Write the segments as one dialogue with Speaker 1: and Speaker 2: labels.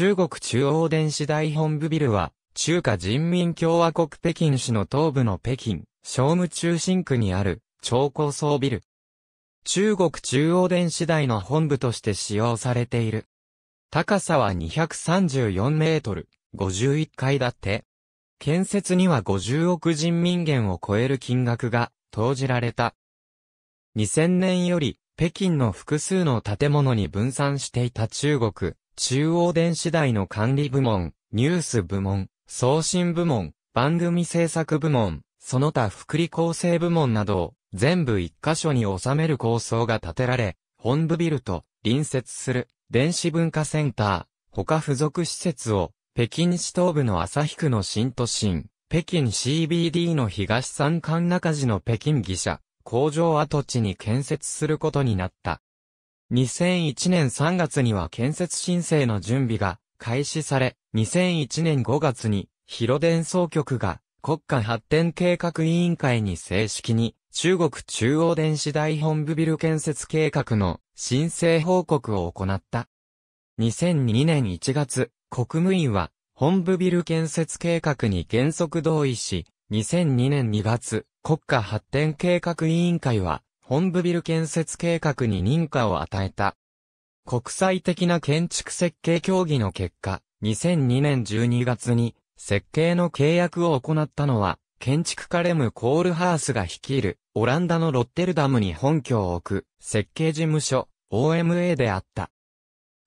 Speaker 1: 中国中央電子大本部ビルは、中華人民共和国北京市の東部の北京、商務中心区にある、超高層ビル。中国中央電子大の本部として使用されている。高さは234メートル、51階建て。建設には50億人民元を超える金額が投じられた。2000年より北京の複数の建物に分散していた中国中央電子台の管理部門、ニュース部門、送信部門、番組制作部門、その他福利構成部門などを全部一箇所に収める構想が立てられ、本部ビルと隣接する電子文化センター、他付属施設を北京市東部の旭区の新都心、北京 CBD の東山間中寺の北京技社、工場跡地に建設することになった。2001年3月には建設申請の準備が開始され、2001年5月に広電総局が国家発展計画委員会に正式に中国中央電子大本部ビル建設計画の申請報告を行った。2002年1月、国務院は本部ビル建設計画に原則同意し、2002年2月、国家発展計画委員会は本部ビル建設計画に認可を与えた。国際的な建築設計協議の結果、2002年12月に設計の契約を行ったのは、建築家レム・コールハースが率いる、オランダのロッテルダムに本拠を置く、設計事務所、OMA であった。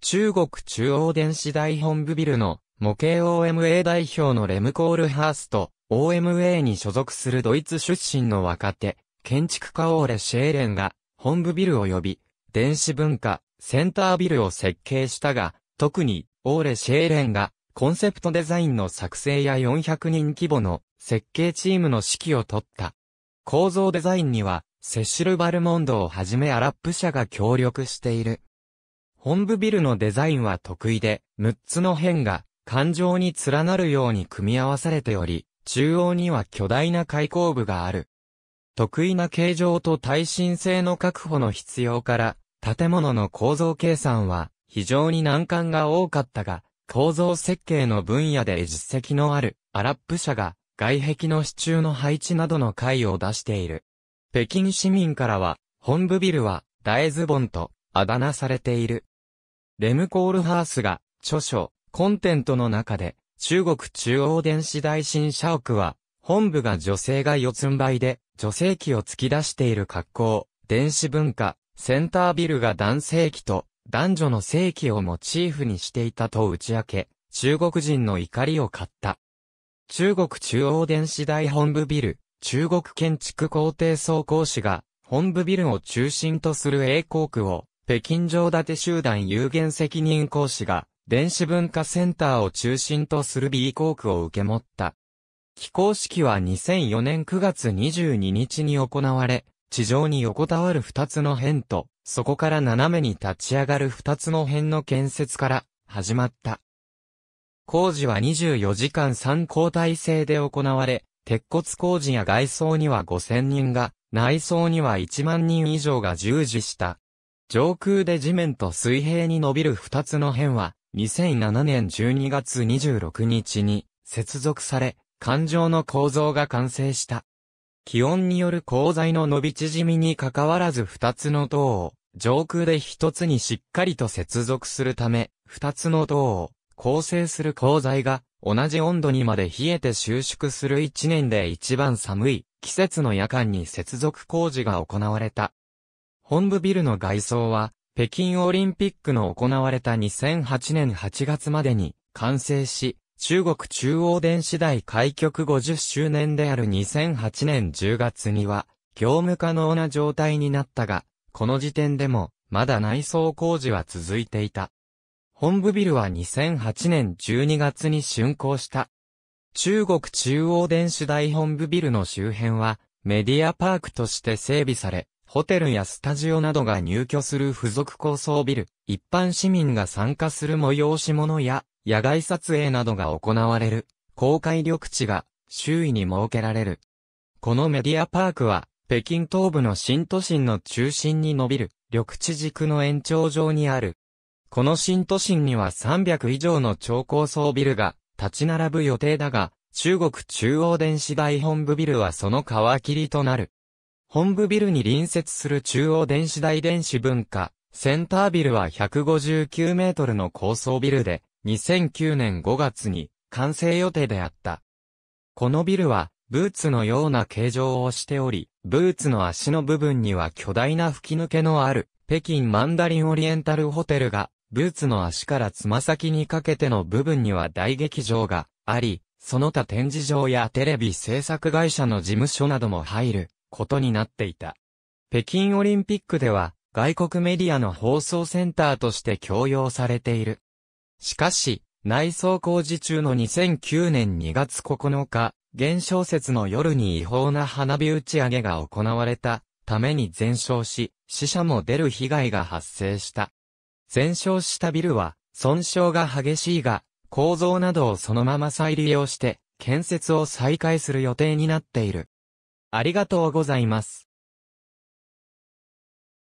Speaker 1: 中国中央電子大本部ビルの模型 OMA 代表のレム・コールハースと OMA に所属するドイツ出身の若手、建築家オーレ・シェーレンが、本部ビル及び、電子文化、センタービルを設計したが、特に、オーレ・シェーレンが、コンセプトデザインの作成や400人規模の設計チームの指揮を取った。構造デザインには、セシル・バルモンドをはじめアラップ社が協力している。本部ビルのデザインは得意で、6つの辺が環状に連なるように組み合わされており、中央には巨大な開口部がある。得意な形状と耐震性の確保の必要から、建物の構造計算は非常に難関が多かったが、構造設計の分野で実績のあるアラップ社が外壁の支柱の配置などの回を出している。北京市民からは、本部ビルは大ズボンとあだ名されている。レム・コールハースが著書、コンテントの中で、中国中央電子大新社屋は、本部が女性が四つん這いで、女性器を突き出している格好、電子文化、センタービルが男性器と、男女の性器をモチーフにしていたと打ち明け、中国人の怒りを買った。中国中央電子大本部ビル、中国建築工程総工士が、本部ビルを中心とする栄光区を、北京城建て集団有限責任講師が、電子文化センターを中心とする B 校区を受け持った。起工式は2004年9月22日に行われ、地上に横たわる二つの辺と、そこから斜めに立ち上がる二つの辺の建設から始まった。工事は24時間3交代制で行われ、鉄骨工事や外装には5000人が、内装には1万人以上が従事した。上空で地面と水平に伸びる二つの辺は、2007年12月26日に接続され、環状の構造が完成した。気温による鋼材の伸び縮みに関わらず二つの塔を、上空で一つにしっかりと接続するため、二つの塔を構成する鋼材が同じ温度にまで冷えて収縮する一年で一番寒い季節の夜間に接続工事が行われた。本部ビルの外装は、北京オリンピックの行われた2008年8月までに完成し、中国中央電子台開局50周年である2008年10月には、業務可能な状態になったが、この時点でも、まだ内装工事は続いていた。本部ビルは2008年12月に竣工した。中国中央電子台本部ビルの周辺は、メディアパークとして整備され、ホテルやスタジオなどが入居する付属高層ビル、一般市民が参加する催し物や野外撮影などが行われる、公開緑地が周囲に設けられる。このメディアパークは、北京東部の新都心の中心に伸びる、緑地軸の延長上にある。この新都心には300以上の超高層ビルが立ち並ぶ予定だが、中国中央電子大本部ビルはその皮切りとなる。本部ビルに隣接する中央電子大電子文化センタービルは159メートルの高層ビルで、2009年5月に完成予定であった。このビルは、ブーツのような形状をしており、ブーツの足の部分には巨大な吹き抜けのある、北京マンダリンオリエンタルホテルが、ブーツの足からつま先にかけての部分には大劇場があり、その他展示場やテレビ制作会社の事務所なども入ることになっていた。北京オリンピックでは、外国メディアの放送センターとして供用されている。しかし、内装工事中の2009年2月9日、現象説の夜に違法な花火打ち上げが行われたために全焼し、死者も出る被害が発生した。全焼したビルは、損傷が激しいが、構造などをそのまま再利用して、建設を再開する予定になっている。ありがとうございます。